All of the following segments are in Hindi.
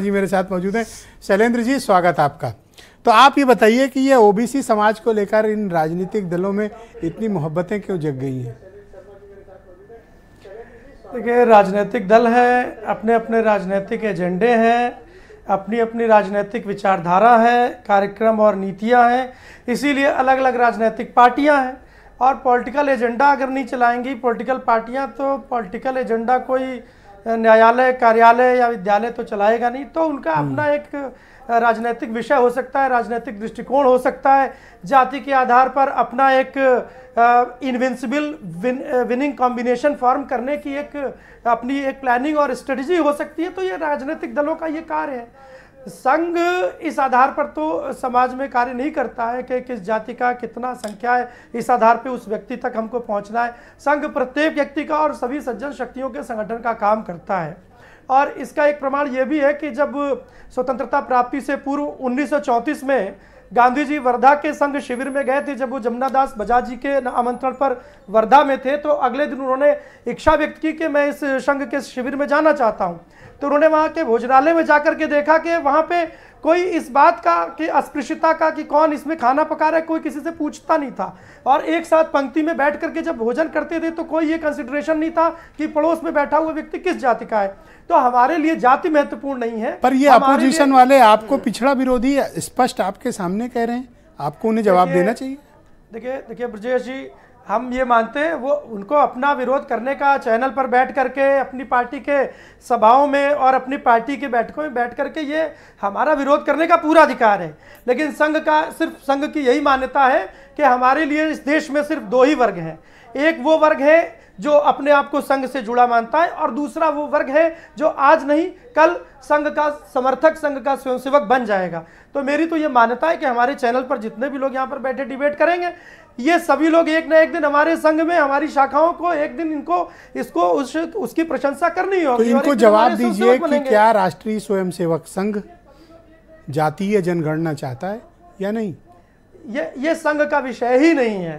जी मेरे साथ मौजूद हैं शैलेंद्र जी स्वागत आपका तो आप ये बताइए कि ये ओबीसी समाज को लेकर इन राजनीतिक दलों में इतनी मोहब्बतें क्यों जग गई हैं देखिए राजनीतिक दल हैं अपने अपने राजनीतिक एजेंडे हैं अपनी अपनी राजनीतिक विचारधारा है कार्यक्रम और नीतियां हैं इसीलिए अलग अलग राजनीतिक पार्टियां हैं और पॉलिटिकल एजेंडा अगर नहीं चलाएंगी पॉलिटिकल पार्टियां तो पॉलिटिकल एजेंडा कोई न्यायालय कार्यालय या विद्यालय तो चलाएगा नहीं तो उनका हम्म। अपना एक राजनीतिक विषय हो सकता है राजनीतिक दृष्टिकोण हो सकता है जाति के आधार पर अपना एक invincible win, winning combination form करने की एक अपनी एक प्लानिंग और स्ट्रेटजी हो सकती है तो ये राजनीतिक दलों का ये कार्य है संघ इस आधार पर तो समाज में कार्य नहीं करता है कि किस जाति का कितना संख्या है इस आधार पे उस व्यक्ति तक हमको पहुंचना है संघ प्रत्येक व्यक्ति का और सभी सज्जन शक्तियों के संगठन का काम करता है और इसका एक प्रमाण ये भी है कि जब स्वतंत्रता प्राप्ति से पूर्व उन्नीस में गांधी जी वर्धा के संघ शिविर में गए थे जब वो जमुनादास बजाज जी के आमंत्रण पर वर्धा में थे तो अगले दिन उन्होंने इच्छा व्यक्त की कि मैं इस संघ के शिविर में जाना चाहता हूँ तो उन्होंने वहाँ के भोजनालय में जाकर के देखा कि वहाँ पे कोई इस बात का कि अस्पृश्यता का कि कौन इसमें खाना पका रहा है कोई किसी से पूछता नहीं था और एक साथ पंक्ति में बैठ करके जब भोजन करते थे तो कोई ये कंसिडरेशन नहीं था कि पड़ोस में बैठा हुआ व्यक्ति किस जाति का है तो हमारे लिए जाति महत्वपूर्ण नहीं है पर ये अपोजिशन वाले आपको पिछड़ा विरोधी स्पष्ट आपके सामने कह रहे हैं आपको उन्हें जवाब देना चाहिए देखिए देखिए ब्रजेश जी हम ये मानते हैं वो उनको अपना विरोध करने का चैनल पर बैठ करके अपनी पार्टी के सभाओं में और अपनी पार्टी की बैठकों में बैठ करके ये हमारा विरोध करने का पूरा अधिकार है लेकिन संघ का सिर्फ संघ की यही मान्यता है कि हमारे लिए इस देश में सिर्फ दो ही वर्ग हैं एक वो वर्ग है जो अपने आप को संघ से जुड़ा मानता है और दूसरा वो वर्ग है जो आज नहीं कल संघ का समर्थक संघ का स्वयंसेवक बन जाएगा तो मेरी तो ये मान्यता है कि हमारे चैनल पर जितने भी लोग यहाँ पर बैठे डिबेट करेंगे ये सभी लोग एक ना एक दिन हमारे संघ में हमारी शाखाओं को एक दिन इनको इसको उस उसकी प्रशंसा करनी होगी तो इनको जवाब दीजिए कि क्या राष्ट्रीय स्वयंसेवक संघ जातीय जनगणना चाहता है या नहीं ये ये संघ का विषय ही नहीं है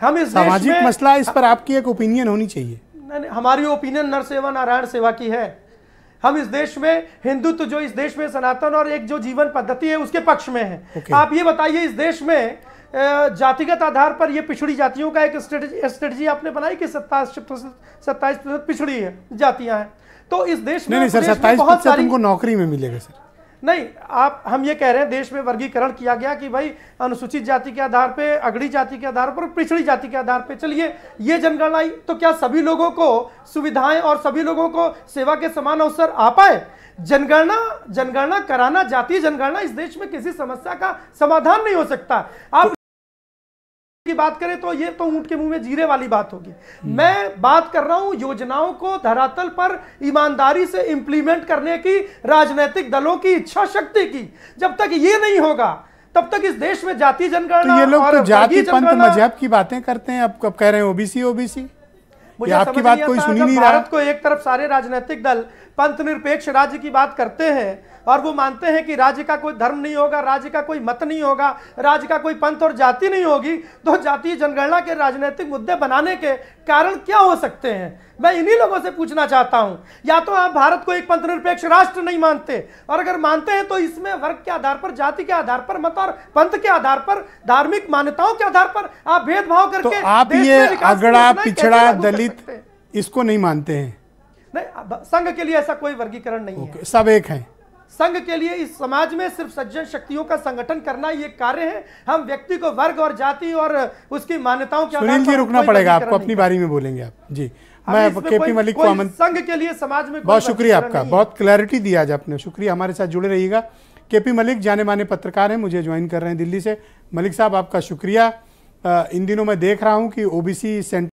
हम इस सामाजिक मसला इस पर आपकी एक ओपिनियन होनी चाहिए हमारी ओपिनियन नरसेवा नारायण सेवा की है हम इस देश में हिंदुत्व जो इस देश में सनातन और एक जो जीवन पद्धति है उसके पक्ष में है okay. आप ये बताइए इस देश में जातिगत आधार पर ये पिछड़ी जातियों का एक स्ट्रेटजी आपने बनाई कि सत्ताईस सत्ताईस प्रतिशत पिछड़ी है जातियां हैं तो इस देश में, नहीं, नहीं, सर, बहुत सारी नौकरी में मिलेगा सर नहीं आप हम ये कह रहे हैं देश में वर्गीकरण किया गया कि भाई अनुसूचित जाति के आधार पे अगड़ी जाति के आधार पर पिछड़ी जाति के आधार पे चलिए ये जनगणना आई तो क्या सभी लोगों को सुविधाएं और सभी लोगों को सेवा के समान अवसर आ पाए जनगणना जनगणना कराना जाती जनगणना इस देश में किसी समस्या का समाधान नहीं हो सकता आप की बात करें तो ये तो ऊंट के मुंह में जीरे वाली बात होगी मैं बात कर रहा हूं योजनाओं को धरातल पर ईमानदारी से इंप्लीमेंट करने की राजनीतिक दलों की इच्छा शक्ति की जब तक ये नहीं होगा तब तक इस देश में जाति जनगणना तो ये लोग तो जाति पंथ मजहब की बातें करते हैं अब कब कह रहे हैं ओबीसी ओबीसी मुझे आपकी बात कोई सुनी नहीं रहा भारत को एक तरफ सारे राजनीतिक दल पंथ निरपेक्ष राज्य की बात करते हैं और वो मानते हैं कि राज्य का कोई धर्म नहीं होगा राज्य का कोई मत नहीं होगा राज्य का कोई पंथ और जाति नहीं होगी तो जातीय जनगणना के राजनीतिक मुद्दे बनाने के कारण क्या हो सकते हैं मैं इन्हीं लोगों से पूछना चाहता हूं या तो आप भारत को एक पंथ निरपेक्ष राष्ट्र नहीं मानते और अगर मानते हैं तो इसमें वर्ग के आधार पर जाति के आधार पर मत और पंथ के आधार पर धार्मिक मान्यताओं के आधार पर आप भेदभाव तो करके तो आप ये अगड़ा पिछड़ा दलित इसको नहीं मानते हैं नहीं संघ के लिए ऐसा कोई वर्गीकरण नहीं है सब एक है संघ के लिए इस समाज में सिर्फ सज्जन शक्तियों का संगठन करना ये कार्य है हम व्यक्ति को वर्ग और जाति और उसकी मान्यताओं के सुनील जी रुकना पड़ेगा आपको अपनी बारी में बोलेंगे आप जी मैं केपी मलिक को संघ के लिए समाज में बहुत शुक्रिया आपका बहुत क्लैरिटी दिया आज आपने शुक्रिया हमारे साथ जुड़े रहिएगा केपी मलिक जाने माने पत्रकार हैं मुझे ज्वाइन कर रहे हैं दिल्ली से मलिक साहब आपका शुक्रिया इन दिनों मैं देख रहा हूँ कि ओबीसी सेंटर